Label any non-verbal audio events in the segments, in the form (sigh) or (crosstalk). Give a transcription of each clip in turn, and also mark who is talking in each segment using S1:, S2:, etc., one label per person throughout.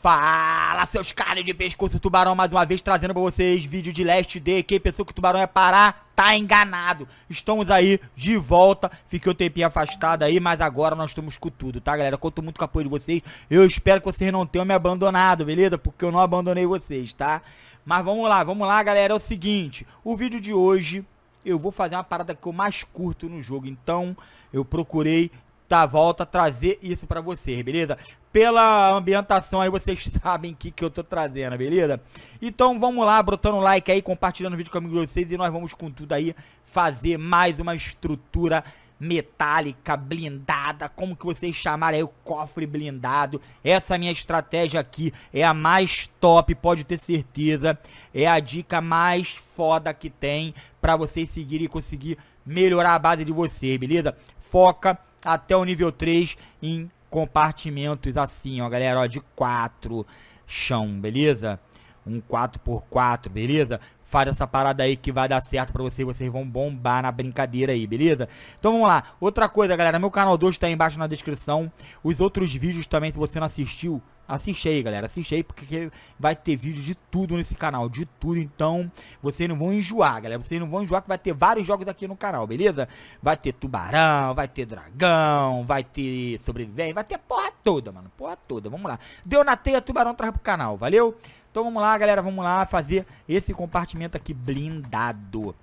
S1: Fala seus caras de pescoço tubarão mais uma vez trazendo pra vocês vídeo de leste de Quem pensou que o tubarão ia é parar, tá enganado. Estamos aí de volta. Fiquei um tempinho afastado aí, mas agora nós estamos com tudo, tá galera? conto muito com o apoio de vocês. Eu espero que vocês não tenham me abandonado, beleza? Porque eu não abandonei vocês, tá? Mas vamos lá, vamos lá galera. É o seguinte, o vídeo de hoje eu vou fazer uma parada que eu mais curto no jogo. Então eu procurei tá? Volta a trazer isso para vocês, beleza? Pela ambientação aí vocês (laughs) sabem o que, que eu tô trazendo, beleza? Então vamos lá, brotando like aí, compartilhando o vídeo com amigos de vocês e nós vamos com tudo aí fazer mais uma estrutura metálica, blindada, como que vocês chamarem aí, o cofre blindado. Essa minha estratégia aqui é a mais top, pode ter certeza. É a dica mais foda que tem pra vocês seguirem e conseguir melhorar a base de vocês, beleza? Foca até o nível 3 em compartimentos assim, ó, galera, ó, de 4 chão, beleza? Um 4x4, beleza? Faz essa parada aí que vai dar certo pra vocês, vocês vão bombar na brincadeira aí, beleza? Então vamos lá, outra coisa galera, meu canal 2 tá aí embaixo na descrição, os outros vídeos também, se você não assistiu, Assiste aí, galera. Assiste aí, porque vai ter vídeo de tudo nesse canal. De tudo. Então, vocês não vão enjoar, galera. Vocês não vão enjoar, que vai ter vários jogos aqui no canal, beleza? Vai ter tubarão, vai ter dragão, vai ter sobrevivente, vai ter porra toda, mano. Porra toda. Vamos lá. Deu na teia, tubarão traz pro canal, valeu? Então vamos lá, galera. Vamos lá fazer esse compartimento aqui blindado.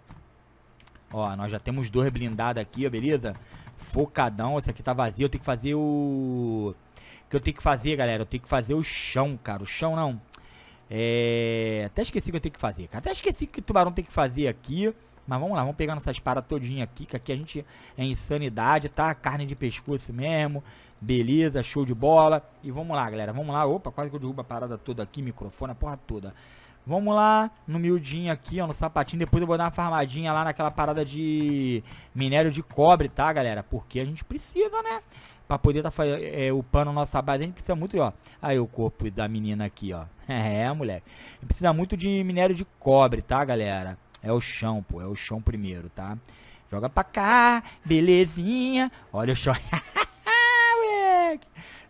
S1: Ó, nós já temos dois blindados aqui, ó, beleza? Focadão. Esse aqui tá vazio. Eu tenho que fazer o que eu tenho que fazer, galera. Eu tenho que fazer o chão, cara. O chão não. É... Até esqueci o que eu tenho que fazer, cara. Até esqueci que o tubarão tem que fazer aqui. Mas vamos lá, vamos pegar nossas paradas todinha aqui, que aqui a gente é insanidade, tá? Carne de pescoço mesmo, beleza, show de bola. E vamos lá, galera, vamos lá. Opa, quase que eu derrubo a parada toda aqui, microfone, a porra toda. Vamos lá, no miudinho aqui, ó, no sapatinho. Depois eu vou dar uma farmadinha lá naquela parada de minério de cobre, tá, galera? Porque a gente precisa, né? para poder tá, é, é, upando pano nossa base, a gente precisa muito, ó. Aí o corpo da menina aqui, ó. (laughs) É, moleque. Precisa muito de minério de cobre, tá, galera? É o chão, pô. É o chão primeiro, tá? Joga pra cá, belezinha. Olha o chão. (laughs) moleque.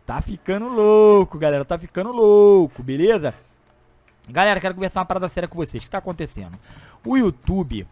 S1: Tá ficando louco, galera. Tá ficando louco, beleza? Galera, quero conversar uma parada séria com vocês. O que tá acontecendo? O YouTube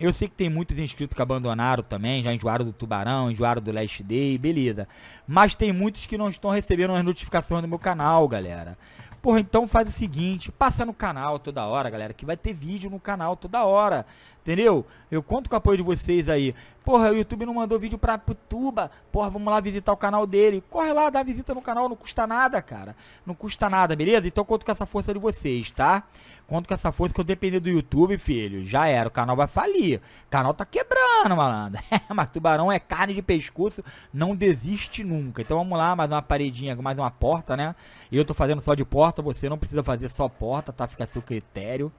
S1: eu sei que tem muitos inscritos que abandonaram também, já enjoaram do Tubarão, enjoaram do Last Day, beleza. Mas tem muitos que não estão recebendo as notificações do meu canal, galera. Porra, então faz o seguinte, passa no canal toda hora, galera, que vai ter vídeo no canal toda hora. Entendeu? Eu conto com o apoio de vocês aí. Porra, o YouTube não mandou vídeo pra Putuba. Porra, vamos lá visitar o canal dele. Corre lá, dá visita no canal, não custa nada, cara. Não custa nada, beleza? Então conto com essa força de vocês, tá? Conto com essa força que eu depender do YouTube, filho. Já era, o canal vai falir. O canal tá quebrando, malandro. (laughs) Mas tubarão é carne de pescoço, não desiste nunca. Então vamos lá, mais uma paredinha, mais uma porta, né? Eu tô fazendo só de porta, você não precisa fazer só porta, tá? Fica a seu critério.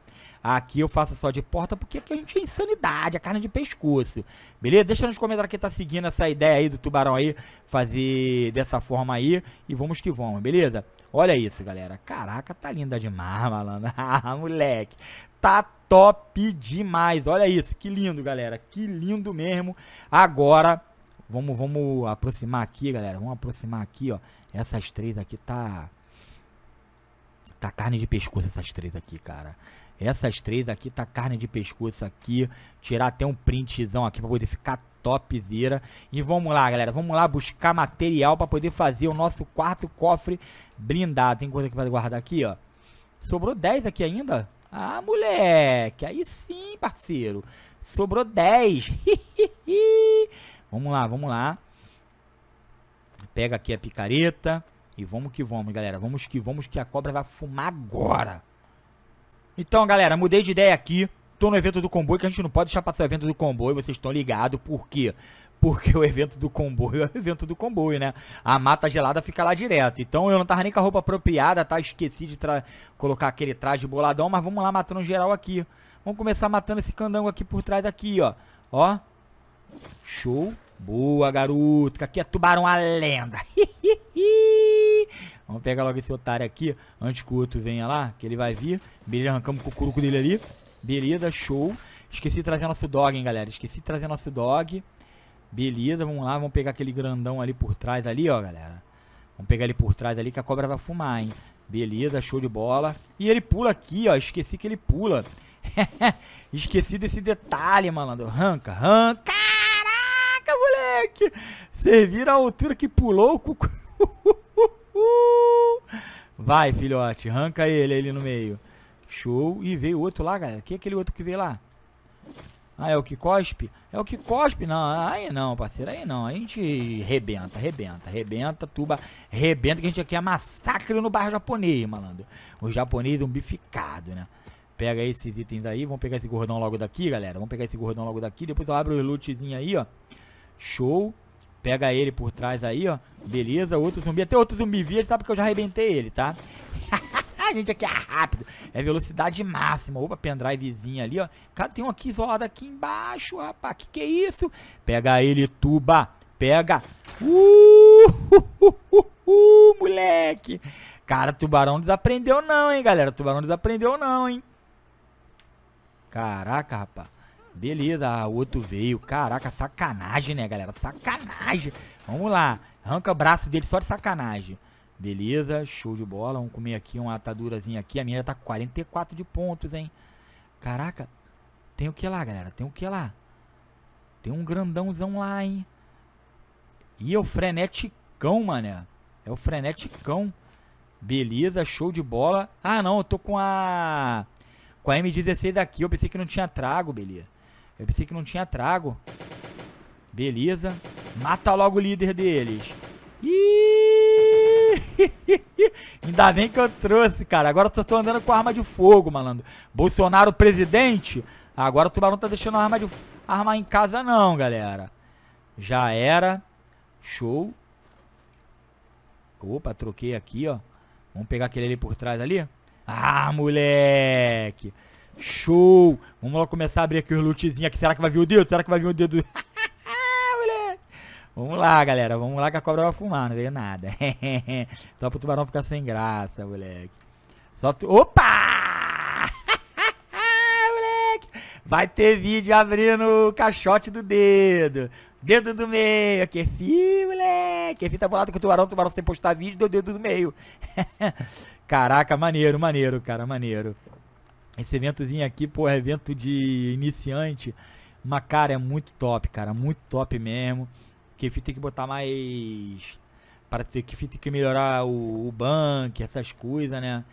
S1: Aqui eu faço só de porta porque aqui a gente é insanidade, a é carne de pescoço. Beleza? Deixa nos comentários quem tá seguindo essa ideia aí do tubarão aí, fazer dessa forma aí e vamos que vamos, beleza? Olha isso, galera. Caraca, tá linda demais, malandro. (laughs) Ah, moleque. Tá top demais. Olha isso, que lindo, galera. Que lindo mesmo. Agora, vamos, vamos aproximar aqui, galera. Vamos aproximar aqui, ó. Essas três aqui tá... Tá carne de pescoço essas três aqui, cara. Essas três aqui tá carne de pescoço aqui. Tirar até um printzão aqui pra poder ficar topzera. E vamos lá, galera. Vamos lá buscar material pra poder fazer o nosso quarto cofre blindado. Tem coisa aqui pra guardar aqui, ó. Sobrou 10 aqui ainda? Ah, moleque. Aí sim, parceiro. Sobrou 10. (laughs) vamos lá, vamos lá. Pega aqui a picareta. E vamos que vamos, galera. Vamos que vamos que a cobra vai fumar agora. Então, galera, mudei de ideia aqui. Tô no evento do comboio, que a gente não pode deixar passar o evento do comboio, vocês estão ligados, por quê? Porque o evento do comboio é o evento do comboio, né? A mata gelada fica lá direto. Então eu não tava nem com a roupa apropriada, tá? Esqueci de colocar aquele traje boladão, mas vamos lá matando geral aqui. Vamos começar matando esse candango aqui por trás daqui, ó. Ó. Show. Boa, garoto. Aqui é tubarão a lenda. (laughs) Vamos pegar logo esse otário aqui, antes que o outro venha lá, que ele vai vir. Beleza, arrancamos com o curuco dele ali. Beleza, show. Esqueci de trazer nosso dog, hein, galera. Esqueci de trazer nosso dog. Beleza, vamos lá, vamos pegar aquele grandão ali por trás ali, ó, galera. Vamos pegar ele por trás ali que a cobra vai fumar, hein. Beleza, show de bola. E ele pula aqui, ó, esqueci que ele pula. (laughs) esqueci desse detalhe, malandro. Arranca, arranca. Caraca, moleque. Você vira a altura que pulou o cucu. (laughs) Vai, filhote, arranca ele ali no meio. Show. E veio outro lá, galera. Que é aquele outro que veio lá? Ah, é o que cospe? É o que cospe? Não, aí não, parceiro, aí não. A gente rebenta, rebenta, rebenta, tuba, rebenta, que a gente aqui é massacre no bairro japonês, malandro. O japonês zumbificado, né? Pega esses itens aí, vamos pegar esse gordão logo daqui, galera. Vamos pegar esse gordão logo daqui, depois eu abro o lootzinho aí, ó. Show. Pega ele por trás aí, ó. Beleza, outro zumbi. Até outro zumbi vir, ele sabe que eu já arrebentei ele, tá? (laughs) A gente aqui é rápido. É velocidade máxima. Opa, pendrivezinho ali, ó. Cara, tem um aqui isolado aqui embaixo, rapaz. Que que é isso? Pega ele, tuba. Pega. Uh, uh, uh, uh, moleque. Cara, tubarão desaprendeu não, hein, galera. Tubarão desaprendeu não, hein. Caraca, rapaz. Beleza, o outro veio. Caraca, sacanagem, né, galera? Sacanagem. Vamos lá. Arranca o braço dele só de sacanagem. Beleza, show de bola. Vamos comer aqui uma atadurazinha aqui. A minha já tá 44 de pontos, hein? Caraca, tem o que lá, galera? Tem o que lá? Tem um grandãozão lá, hein? E é o freneticão, mané. É o freneticão. Beleza, show de bola. Ah, não, eu tô com a... Com a M16 aqui. Eu pensei que não tinha trago, beleza. Eu pensei que não tinha trago. Beleza. Mata logo o líder deles. Ih! (laughs) Ainda bem que eu trouxe, cara. Agora eu só tô andando com arma de fogo, malandro. Bolsonaro presidente. Agora o tubarão tá deixando arma, de... arma em casa não, galera. Já era. Show. Opa, troquei aqui, ó. Vamos pegar aquele ali por trás ali. Ah, moleque. Show! Vamos lá começar a abrir aqui os lootzinhos aqui. Será que vai vir o dedo? Será que vai vir o dedo? (laughs) Vamos lá, galera. Vamos lá que a cobra vai fumar. Não veio nada. (laughs) Só pro tubarão ficar sem graça, moleque. Só tu... Opa! (laughs) moleque! Vai ter vídeo abrindo o caixote do dedo. Dedo do meio. Que fi, moleque. Que tá bolado com o tubarão. O tubarão sem postar vídeo, deu dedo do meio. Caraca, maneiro, maneiro, cara. Maneiro. Esse eventozinho aqui, pô, é evento de iniciante. Mas, cara, é muito top, cara. Muito top mesmo. Que tem que botar mais. Para ter que tem que melhorar o, o banco, essas coisas, né?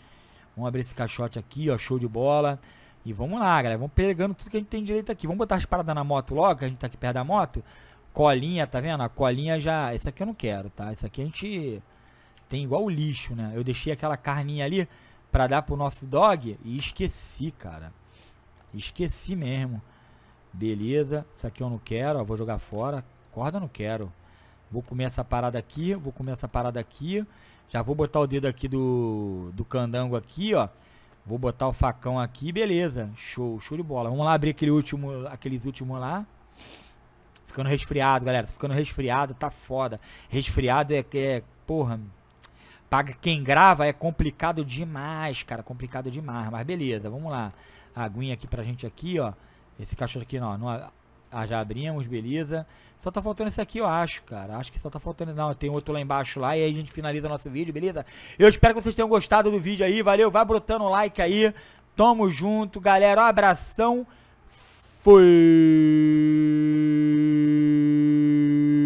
S1: Vamos abrir esse caixote aqui, ó. Show de bola. E vamos lá, galera. Vamos pegando tudo que a gente tem direito aqui. Vamos botar as paradas na moto logo, que a gente tá aqui perto da moto. Colinha, tá vendo? A colinha já. Isso aqui eu não quero, tá? Isso aqui a gente tem igual o lixo, né? Eu deixei aquela carninha ali para dar pro nosso dog e esqueci, cara. Esqueci mesmo. Beleza, isso aqui eu não quero, ó, vou jogar fora. Corda não quero. Vou comer essa parada aqui, vou comer essa parada aqui. Já vou botar o dedo aqui do, do candango aqui, ó. Vou botar o facão aqui, beleza. Show, show de bola. Vamos lá abrir aquele último, aqueles últimos lá. Ficando resfriado, galera. Ficando resfriado, tá foda. Resfriado é que é, porra, Paga quem grava é complicado demais, cara. Complicado demais. Mas beleza, vamos lá. A aguinha aqui pra gente aqui, ó. Esse cachorro aqui, não, ah, já abrimos, beleza. Só tá faltando esse aqui, eu acho, cara. Acho que só tá faltando... Não, tem outro lá embaixo lá. E aí a gente finaliza nosso vídeo, beleza? Eu espero que vocês tenham gostado do vídeo aí. Valeu, vai brotando o like aí. Tamo junto, galera. Um abração. Fui!